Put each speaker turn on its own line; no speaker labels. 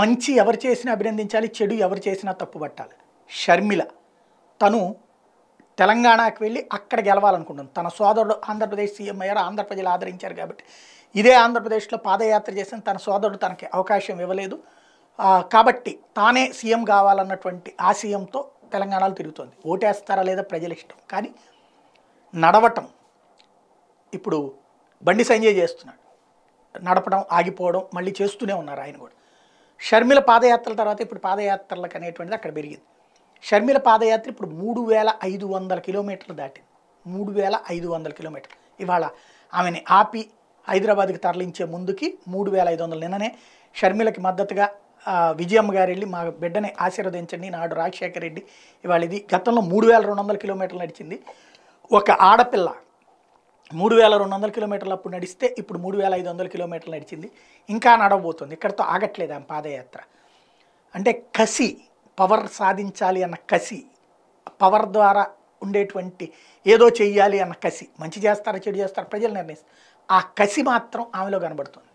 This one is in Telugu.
మంచి ఎవరు చేసినా అభినందించాలి చెడు ఎవరు చేసినా తప్పు పట్టాలి షర్మిల తను తెలంగాణకు వెళ్ళి అక్కడ గెలవాలనుకుంటుంది తన సోదరుడు ఆంధ్రప్రదేశ్ సీఎం అయ్యారు ఆంధ్రప్రజలు ఆదరించారు కాబట్టి ఇదే ఆంధ్రప్రదేశ్లో పాదయాత్ర చేసిన తన సోదరుడు తనకి అవకాశం ఇవ్వలేదు కాబట్టి తానే సీఎం కావాలన్నటువంటి ఆ సీఎంతో తెలంగాణలో తిరుగుతోంది ఓటేస్తారా లేదా ప్రజల ఇష్టం కానీ నడవటం ఇప్పుడు బండి సంజయ్ చేస్తున్నాడు నడపడం ఆగిపోవడం మళ్ళీ చేస్తూనే ఉన్నారు ఆయన కూడా షర్మిల పాదయాత్రల తర్వాత ఇప్పుడు పాదయాత్రలకు అనేటువంటిది అక్కడ పెరిగింది షర్మిల పాదయాత్ర ఇప్పుడు మూడు వేల ఐదు వందల కిలోమీటర్లు దాటింది మూడు వేల ఐదు వందల కిలోమీటర్లు ఇవాళ ఆమెని ఆపి హైదరాబాద్కి తరలించే ముందుకి మూడు వేల ఐదు వందలు నిన్ననే షర్మిలకి మద్దతుగా విజయమ్మ గారు వెళ్ళి మా బిడ్డని ఆశీర్వదించండి నాడు రాజశేఖర రెడ్డి ఇవాళ ఇది గతంలో మూడు వేల రెండు వందల కిలోమీటర్లు నడిచింది ఒక ఆడపిల్ల మూడు వేల రెండు వందల కిలోమీటర్లు అప్పుడు నడిస్తే ఇప్పుడు మూడు వేల ఐదు వందల కిలోమీటర్లు నడిచింది ఇంకా నడవబోతుంది ఇక్కడతో ఆగట్లేదు ఆమె పాదయాత్ర అంటే కసి పవర్ సాధించాలి అన్న కసి పవర్ ద్వారా ఉండేటువంటి ఏదో చెయ్యాలి అన్న కసి మంచి చేస్తారా చెడు చేస్తారా ప్రజలు నిర్ణయిస్తారు ఆ కసి మాత్రం ఆమెలో కనబడుతుంది